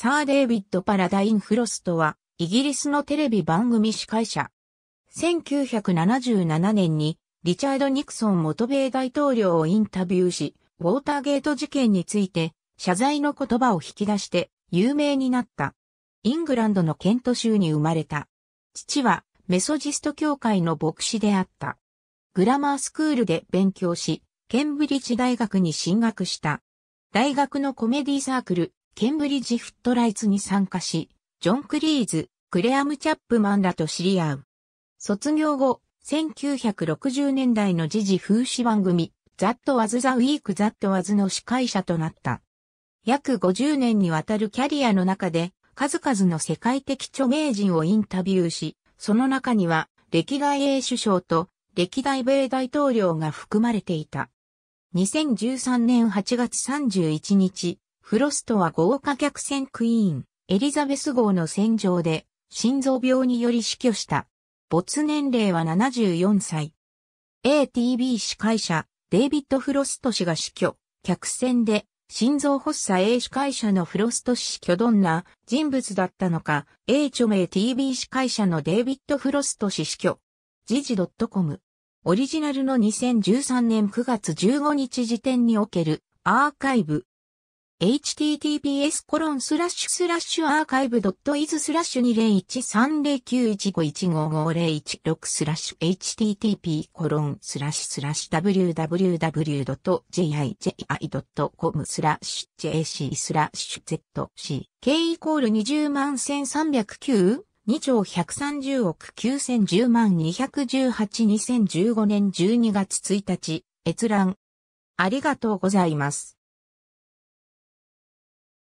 サー・デイビッド・パラダイン・フロストは、イギリスのテレビ番組司会者。1977年に、リチャード・ニクソン元米大統領をインタビューし、ウォーターゲート事件について、謝罪の言葉を引き出して、有名になった。イングランドのケント州に生まれた。父は、メソジスト教会の牧師であった。グラマースクールで勉強し、ケンブリッジ大学に進学した。大学のコメディサークル、ケンブリッジフットライツに参加し、ジョン・クリーズ、クレアム・チャップマンらと知り合う。卒業後、1960年代の時事風刺番組、ザット・ワズ・ザ・ウィーク・ザット・ワズの司会者となった。約50年にわたるキャリアの中で、数々の世界的著名人をインタビューし、その中には、歴代英首相と歴代米大統領が含まれていた。2013年8月31日、フロストは豪華客船クイーン、エリザベス号の戦場で、心臓病により死去した。没年齢は74歳。ATB 司会者、デイビッド・フロスト氏が死去。客船で、心臓発作 A 司会者のフロスト氏死去どんな人物だったのか、A 著名 TV 司会者のデイビッド・フロスト氏死去。時事 .com。オリジナルの2013年9月15日時点におけるアーカイブ。https コロンスラッシュスラッシュアーカイブドットイズスラッシュ2013091515501スラッシュ http コロンスラッシュスラッシュ www.jiji.com スラッシュ jc スラッシュ zc.k イコール20万1309 2兆130億9010万218 2015年12月1日閲覧ありがとうございます。